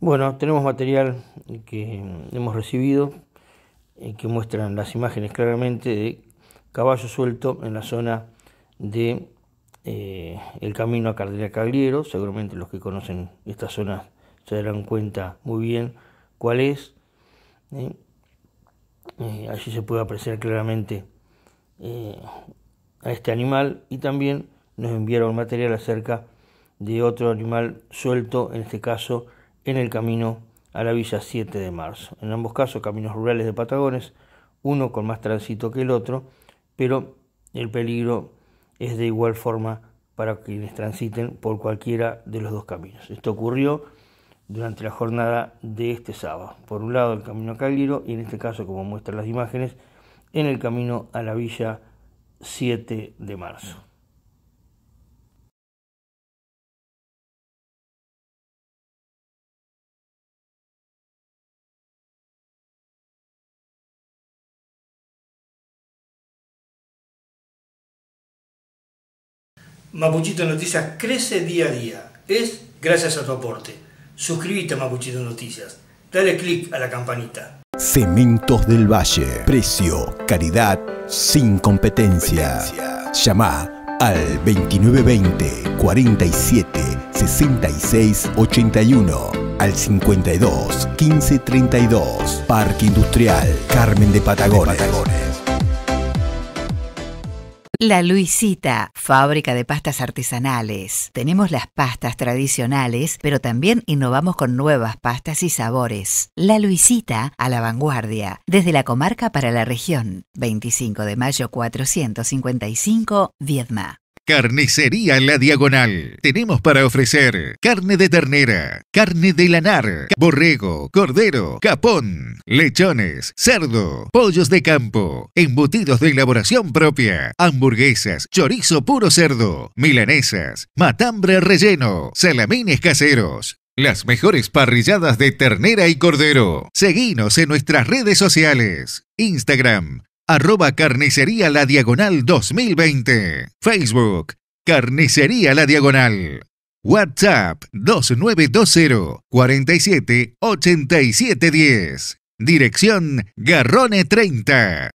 Bueno, tenemos material que hemos recibido eh, que muestran las imágenes claramente de caballo suelto en la zona de eh, el camino a Cardenal Cagliero. Seguramente los que conocen esta zona se darán cuenta muy bien cuál es. ¿eh? allí se puede apreciar claramente a este animal y también nos enviaron material acerca de otro animal suelto, en este caso en el camino a la Villa 7 de Marzo. En ambos casos, caminos rurales de Patagones, uno con más tránsito que el otro, pero el peligro es de igual forma para quienes transiten por cualquiera de los dos caminos. Esto ocurrió durante la jornada de este sábado. Por un lado el camino a Cagliro y en este caso, como muestran las imágenes, en el camino a la Villa 7 de marzo. Mapuchito Noticias crece día a día. Es gracias a tu aporte. Suscríbete a Mapuchito Noticias. Dale click a la campanita. Cementos del Valle. Precio, caridad sin competencia. Llamá Llama al 2920 47 66 81 al 52 15 32 Parque Industrial Carmen De Patagones. La Luisita, fábrica de pastas artesanales. Tenemos las pastas tradicionales, pero también innovamos con nuevas pastas y sabores. La Luisita, a la vanguardia, desde la comarca para la región. 25 de mayo 455, Viedma. Carnicería La Diagonal. Tenemos para ofrecer carne de ternera, carne de lanar, borrego, cordero, capón, lechones, cerdo, pollos de campo, embutidos de elaboración propia, hamburguesas, chorizo puro cerdo, milanesas, matambre relleno, salamines caseros. Las mejores parrilladas de ternera y cordero. Seguinos en nuestras redes sociales. Instagram, arroba carnicería la diagonal 2020. Facebook, carnicería la diagonal. WhatsApp 2920 47 Dirección Garrone 30.